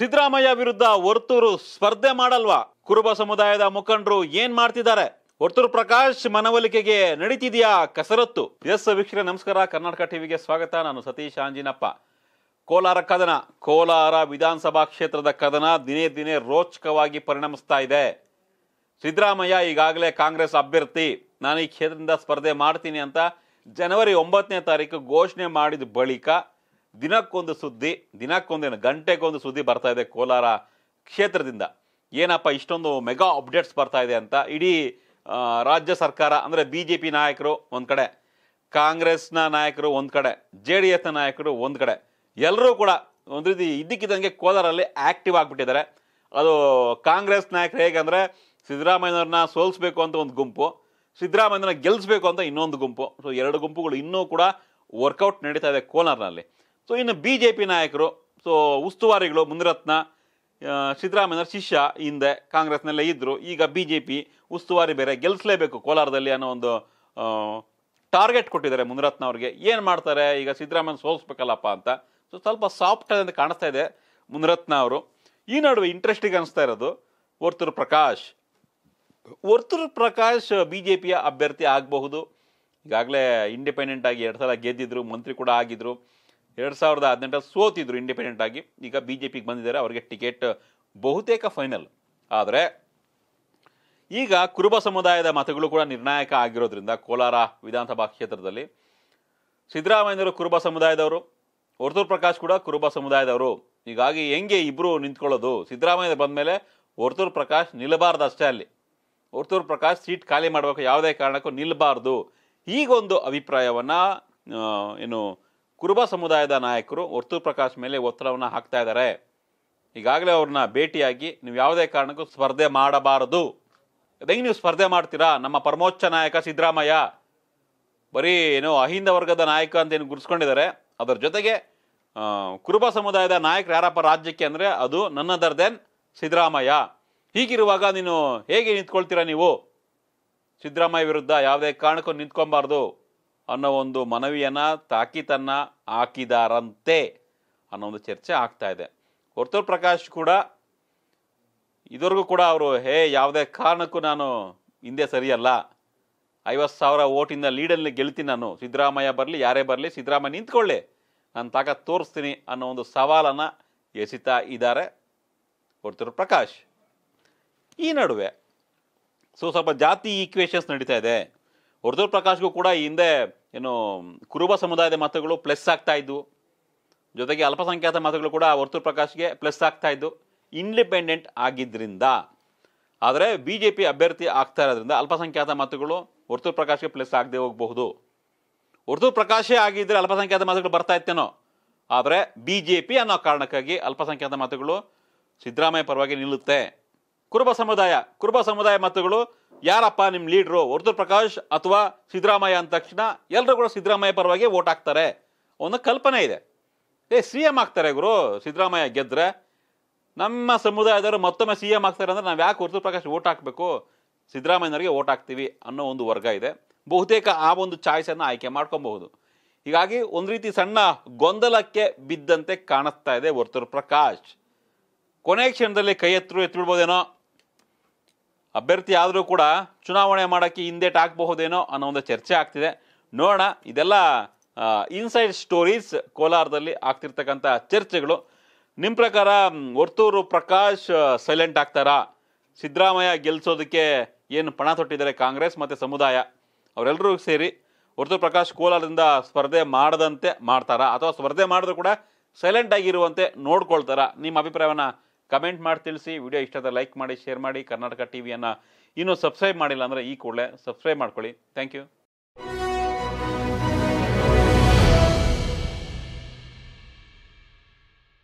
ಸಿದ್ದರಾಮಯ್ಯ ವಿರುದ್ಧ ವರ್ತೂರು ಸ್ಪರ್ಧೆ ಮಾಡಲ್ವಾ ಕುರುಬ ಸಮುದಾಯದ ಮುಖಂಡರು ಏನ್ ಮಾಡ್ತಿದ್ದಾರೆ ವರ್ತೂರು ಪ್ರಕಾಶ್ ಮನವೊಲಿಕೆಗೆ ನಡೀತಿದೆಯಾ ಕಸರತ್ತು ಎಸ್ ವೀಕ್ಷಕ ನಮಸ್ಕಾರ ಕರ್ನಾಟಕ ಟಿವಿಗೆ ಸ್ವಾಗತ ನಾನು ಸತೀಶ್ ಆಂಜಿನಪ್ಪ ಕೋಲಾರ ಕದನ ಕೋಲಾರ ವಿಧಾನಸಭಾ ಕ್ಷೇತ್ರದ ಕದನ ದಿನೇ ದಿನೇ ರೋಚಕವಾಗಿ ಪರಿಣಮಿಸ್ತಾ ಇದೆ ಸಿದ್ದರಾಮಯ್ಯ ಈಗಾಗಲೇ ಕಾಂಗ್ರೆಸ್ ಅಭ್ಯರ್ಥಿ ನಾನು ಈ ಕ್ಷೇತ್ರದಿಂದ ಸ್ಪರ್ಧೆ ಮಾಡ್ತೀನಿ ಅಂತ ಜನವರಿ ಒಂಬತ್ತನೇ ತಾರೀಕು ಘೋಷಣೆ ಮಾಡಿದ ಬಳಿಕ ದಿನಕ್ಕೊಂದು ಸುದ್ದಿ ದಿನಕ್ಕೊಂದೇನು ಗಂಟೆಗೊಂದು ಸುದ್ದಿ ಬರ್ತಾ ಇದೆ ಕೋಲಾರ ಕ್ಷೇತ್ರದಿಂದ ಏನಪ್ಪ ಇಷ್ಟೊಂದು ಮೆಗಾ ಅಪ್ಡೇಟ್ಸ್ ಬರ್ತಾ ಇದೆ ಅಂತ ಇಡೀ ರಾಜ್ಯ ಸರ್ಕಾರ ಅಂದರೆ ಬಿ ಜೆ ಪಿ ನಾಯಕರು ಒಂದು ಕಡೆ ಕಾಂಗ್ರೆಸ್ನ ನಾಯಕರು ಒಂದು ಕಡೆ ಜೆ ಡಿ ಎಸ್ನ ನಾಯಕರು ಒಂದು ಕಡೆ ಎಲ್ಲರೂ ಕೂಡ ಒಂದು ರೀತಿ ಇದ್ದಕ್ಕಿದ್ದಂಗೆ ಕೋಲಾರಲ್ಲಿ ಆ್ಯಕ್ಟಿವ್ ಆಗಿಬಿಟ್ಟಿದ್ದಾರೆ ಅದು ಕಾಂಗ್ರೆಸ್ ನಾಯಕರು ಹೇಗೆಂದರೆ ಸಿದ್ದರಾಮಯ್ಯವ್ರನ್ನ ಸೋಲಿಸ್ಬೇಕು ಅಂತ ಒಂದು ಗುಂಪು ಸಿದ್ದರಾಮಯ್ಯನ ಗೆಲ್ಲಿಸ್ಬೇಕು ಅಂತ ಇನ್ನೊಂದು ಗುಂಪು ಸೊ ಎರಡು ಗುಂಪುಗಳು ಇನ್ನೂ ಕೂಡ ವರ್ಕೌಟ್ ನಡೀತಾ ಇದೆ ಕೋಲಾರ್ನಲ್ಲಿ ಸೊ ಇನ್ನು ಬಿ ಜೆ ಪಿ ನಾಯಕರು ಸೊ ಉಸ್ತುವಾರಿಗಳು ಮುನಿರತ್ನ ಸಿದ್ದರಾಮಯ್ಯ ಶಿಷ್ಯ ಹಿಂದೆ ಕಾಂಗ್ರೆಸ್ನಲ್ಲೇ ಇದ್ದರು ಈಗ ಬಿ ಜೆ ಪಿ ಉಸ್ತುವಾರಿ ಬೇರೆ ಗೆಲ್ಲಿಸಲೇಬೇಕು ಕೋಲಾರದಲ್ಲಿ ಅನ್ನೋ ಒಂದು ಟಾರ್ಗೆಟ್ ಕೊಟ್ಟಿದ್ದಾರೆ ಮುನಿರತ್ನ ಅವ್ರಿಗೆ ಏನು ಮಾಡ್ತಾರೆ ಈಗ ಸಿದ್ದರಾಮಯ್ಯ ಸೋಲಿಸ್ಬೇಕಲ್ಲಪ್ಪ ಅಂತ ಸೊ ಸ್ವಲ್ಪ ಸಾಫ್ಟ್ ಅಂತ ಕಾಣಿಸ್ತಾ ಇದೆ ಮುನಿರತ್ನ ಅವರು ಈ ನಡುವೆ ಇಂಟ್ರೆಸ್ಟಿಂಗ್ ಅನಿಸ್ತಾ ಇರೋದು ವರ್ತೂರು ಪ್ರಕಾಶ್ ವರ್ತೂರು ಪ್ರಕಾಶ್ ಬಿ ಜೆ ಪಿಯ ಅಭ್ಯರ್ಥಿ ಆಗಬಹುದು ಈಗಾಗಲೇ ಇಂಡಿಪೆಂಡೆಂಟ್ ಆಗಿ ಎರಡು ಸಲ ಗೆದ್ದಿದ್ರು ಮಂತ್ರಿ ಕೂಡ ಆಗಿದ್ರು ಎರಡು ಸಾವಿರದ ಹದಿನೆಂಟರಲ್ಲಿ ಸೋತಿದ್ರು ಇಂಡಿಪೆಂಡೆಂಟ್ ಆಗಿ ಈಗ ಬಿ ಜೆ ಪಿಗೆ ಬಂದಿದ್ದಾರೆ ಅವರಿಗೆ ಟಿಕೆಟ್ ಬಹುತೇಕ ಫೈನಲ್ ಆದರೆ ಈಗ ಕುರುಬ ಸಮುದಾಯದ ಮತಗಳು ಕೂಡ ನಿರ್ಣಾಯಕ ಆಗಿರೋದ್ರಿಂದ ಕೋಲಾರ ವಿಧಾನಸಭಾ ಕ್ಷೇತ್ರದಲ್ಲಿ ಸಿದ್ದರಾಮಯ್ಯನವರು ಕುರುಬ ಸಮುದಾಯದವರು ವರ್ತೂರ್ ಪ್ರಕಾಶ್ ಕೂಡ ಕುರುಬ ಸಮುದಾಯದವರು ಹೀಗಾಗಿ ಹೆಂಗೆ ಇಬ್ಬರು ನಿಂತ್ಕೊಳ್ಳೋದು ಸಿದ್ದರಾಮಯ್ಯ ಬಂದ ಮೇಲೆ ಹೊರ್ತೂರು ಪ್ರಕಾಶ್ ನಿಲ್ಲಬಾರ್ದು ಅಷ್ಟೇ ಅಲ್ಲಿ ಹೊರ್ತೂರು ಪ್ರಕಾಶ್ ಸೀಟ್ ಖಾಲಿ ಮಾಡಬೇಕು ಯಾವುದೇ ಕಾರಣಕ್ಕೂ ನಿಲ್ಲಬಾರ್ದು ಈಗೊಂದು ಅಭಿಪ್ರಾಯವನ್ನು ಏನು ಕುರುಬ ಸಮುದಾಯದ ನಾಯಕರು ವರ್ತು ಪ್ರಕಾಶ್ ಮೇಲೆ ಒತ್ತಡವನ್ನು ಹಾಕ್ತಾ ಇದ್ದಾರೆ ಈಗಾಗಲೇ ಅವ್ರನ್ನ ಭೇಟಿಯಾಗಿ ನೀವು ಯಾವುದೇ ಕಾರಣಕ್ಕೂ ಸ್ಪರ್ಧೆ ಮಾಡಬಾರದು ಅದೇ ನೀವು ಸ್ಪರ್ಧೆ ಮಾಡ್ತೀರಾ ನಮ್ಮ ಪರಮೋಚ್ಚ ನಾಯಕ ಸಿದ್ದರಾಮಯ್ಯ ಬರೀ ಏನೋ ಅಹಿಂದ ವರ್ಗದ ನಾಯಕ ಅಂತ ಏನು ಗುರುಸ್ಕೊಂಡಿದ್ದಾರೆ ಅದರ ಜೊತೆಗೆ ಕುರುಬ ಸಮುದಾಯದ ನಾಯಕರು ಯಾರಪ್ಪ ರಾಜ್ಯಕ್ಕೆ ಅಂದರೆ ಅದು ನನ್ನದರ್ ದೆನ್ ಸಿದ್ದರಾಮಯ್ಯ ಹೀಗಿರುವಾಗ ನೀನು ಹೇಗೆ ನಿಂತ್ಕೊಳ್ತೀರಾ ನೀವು ಸಿದ್ದರಾಮಯ್ಯ ವಿರುದ್ಧ ಯಾವುದೇ ಕಾರಣಕ್ಕೂ ನಿಂತ್ಕೊಬಾರ್ದು ಅನ್ನೋ ಒಂದು ಮನವಿಯನ್ನು ತಾಕೀತನ್ನು ಹಾಕಿದಾರಂತೆ ಅನ್ನೋ ಒಂದು ಚರ್ಚೆ ಆಗ್ತಾ ಇದೆ ವರ್ತೂರ್ ಪ್ರಕಾಶ್ ಕೂಡ ಇದುವರೆಗೂ ಕೂಡ ಅವರು ಹೇ ಯಾವುದೇ ಕಾರಣಕ್ಕೂ ನಾನು ಹಿಂದೆ ಸರಿಯಲ್ಲ ಐವತ್ತು ಸಾವಿರ ಓಟಿಂದ ಲೀಡಲ್ಲಿ ಗೆಲ್ತೀನಿ ನಾನು ಸಿದ್ದರಾಮಯ್ಯ ಬರಲಿ ಯಾರೇ ಬರಲಿ ಸಿದ್ದರಾಮಯ್ಯ ನಿಂತ್ಕೊಳ್ಳಿ ನಾನು ತಾಕ ತೋರಿಸ್ತೀನಿ ಅನ್ನೋ ಒಂದು ಸವಾಲನ್ನು ಎಸಿತಾ ಇದ್ದಾರೆ ಕೊಡ್ತಿರೋ ಪ್ರಕಾಶ್ ಈ ನಡುವೆ ಸೊ ಸ್ವಲ್ಪ ಜಾತಿ ಈಕ್ವೇಷನ್ಸ್ ನಡೀತಾ ಇದೆ ಹೊರದೂರು ಪ್ರಕಾಶ್ಗೂ ಕೂಡ ಈ ಹಿಂದೆ ಏನು ಕುರುಬ ಸಮುದಾಯದ ಮತಗಳು ಪ್ಲಸ್ ಆಗ್ತಾ ಇದ್ವು ಜೊತೆಗೆ ಅಲ್ಪಸಂಖ್ಯಾತ ಮತಗಳು ಕೂಡ ಹೊರತೂರು ಪ್ರಕಾಶ್ಗೆ ಪ್ಲಸ್ ಆಗ್ತಾ ಇದ್ದು ಇಂಡಿಪೆಂಡೆಂಟ್ ಆಗಿದ್ದರಿಂದ ಆದರೆ ಬಿ ಜೆ ಪಿ ಅಭ್ಯರ್ಥಿ ಆಗ್ತಾ ಇರೋದ್ರಿಂದ ಅಲ್ಪಸಂಖ್ಯಾತ ಮತಗಳು ಹೊರತೂರು ಪ್ರಕಾಶ್ಗೆ ಪ್ಲಸ್ ಆಗದೆ ಹೋಗಬಹುದು ಹೊರತೂರು ಪ್ರಕಾಶೇ ಆಗಿದ್ದರೆ ಅಲ್ಪಸಂಖ್ಯಾತ ಮತಗಳು ಬರ್ತಾ ಇತ್ತೇನೋ ಆದರೆ ಬಿ ಜೆ ಪಿ ಅನ್ನೋ ಕಾರಣಕ್ಕಾಗಿ ಅಲ್ಪಸಂಖ್ಯಾತ ಮತಗಳು ಸಿದ್ದರಾಮಯ್ಯ ಪರವಾಗಿ ನಿಲ್ಲುತ್ತೆ ಕುರುಬ ಸಮುದಾಯ ಕುರುಬ ಸಮುದಾಯ ಮತಗಳು ಯಾರಪ್ಪ ನಿಮ್ಮ ಲೀಡ್ರು ವರ್ತುಲ್ ಪ್ರಕಾಶ್ ಅಥವಾ ಸಿದ್ದರಾಮಯ್ಯ ಅಂದ ತಕ್ಷಣ ಎಲ್ಲರೂ ಕೂಡ ಸಿದ್ದರಾಮಯ್ಯ ಪರವಾಗಿ ವೋಟ್ ಹಾಕ್ತಾರೆ ಒಂದು ಕಲ್ಪನೆ ಇದೆ ಏ ಸಿ ಎಂ ಆಗ್ತಾರೆ ಗುರು ಸಿದ್ದರಾಮಯ್ಯ ಗೆದ್ದರೆ ನಮ್ಮ ಸಮುದಾಯದವರು ಮತ್ತೊಮ್ಮೆ ಸಿ ಎಂ ಆಗ್ತಾರೆ ಅಂದರೆ ನಾವು ಯಾಕೆ ವರ್ತುಲ್ ಪ್ರಕಾಶ್ ವೋಟ್ ಹಾಕಬೇಕು ಸಿದ್ದರಾಮಯ್ಯನವರಿಗೆ ವೋಟ್ ಹಾಕ್ತೀವಿ ಅನ್ನೋ ಒಂದು ವರ್ಗ ಇದೆ ಬಹುತೇಕ ಆ ಒಂದು ಚಾಯ್ಸನ್ನು ಆಯ್ಕೆ ಮಾಡ್ಕೊಬಹುದು ಹೀಗಾಗಿ ಒಂದು ರೀತಿ ಸಣ್ಣ ಗೊಂದಲಕ್ಕೆ ಬಿದ್ದಂತೆ ಕಾಣಿಸ್ತಾ ಇದೆ ವರ್ತುಲ್ ಪ್ರಕಾಶ್ ಕೊನೆ ಕ್ಷಣದಲ್ಲಿ ಕೈ ಎತ್ತರು ಎತ್ತಿಬಿಡ್ಬೋದೇನೋ ಅಭ್ಯರ್ಥಿ ಆದರೂ ಕೂಡ ಚುನಾವಣೆ ಮಾಡೋಕ್ಕೆ ಹಿಂದೇಟ್ ಹಾಕಬಹುದೇನೋ ಅನ್ನೋ ಒಂದು ಚರ್ಚೆ ಆಗ್ತಿದೆ ನೋಡೋಣ ಇದೆಲ್ಲ ಇನ್ಸೈಡ್ ಸ್ಟೋರೀಸ್ ಕೋಲಾರದಲ್ಲಿ ಆಗ್ತಿರ್ತಕ್ಕಂಥ ಚರ್ಚೆಗಳು ನಿಮ್ಮ ಪ್ರಕಾರ ಒರ್ತೂರು ಪ್ರಕಾಶ್ ಸೈಲೆಂಟ್ ಆಗ್ತಾರಾ ಸಿದ್ದರಾಮಯ್ಯ ಗೆಲ್ಲಿಸೋದಕ್ಕೆ ಏನು ಪಣ ತೊಟ್ಟಿದ್ದಾರೆ ಕಾಂಗ್ರೆಸ್ ಮತ್ತು ಸಮುದಾಯ ಅವರೆಲ್ಲರೂ ಸೇರಿ ಒರ್ತೂರು ಪ್ರಕಾಶ್ ಕೋಲಾರದಿಂದ ಸ್ಪರ್ಧೆ ಮಾಡದಂತೆ ಮಾಡ್ತಾರಾ ಅಥವಾ ಸ್ಪರ್ಧೆ ಮಾಡಿದ್ರು ಕೂಡ ಸೈಲೆಂಟ್ ಆಗಿರುವಂತೆ ನೋಡ್ಕೊಳ್ತಾರಾ ನಿಮ್ಮ ಅಭಿಪ್ರಾಯವನ್ನು ಕಮೆಂಟ್ ಮಾಡಿ ತಿಳಿಸಿ ವಿಡಿಯೋ ಆದರೆ ಲೈಕ್ ಮಾಡಿ ಶೇರ್ ಮಾಡಿ ಕರ್ನಾಟಕ ಟಿವಿಯನ್ನು ಇನ್ನೂ ಸಬ್ಸ್ಕ್ರೈಬ್ ಮಾಡಿಲ್ಲ ಅಂದರೆ ಈ ಕೂಡಲೇ ಸಬ್ಸ್ಕ್ರೈಬ್ ಮಾಡ್ಕೊಳ್ಳಿ ಥ್ಯಾಂಕ್ ಯು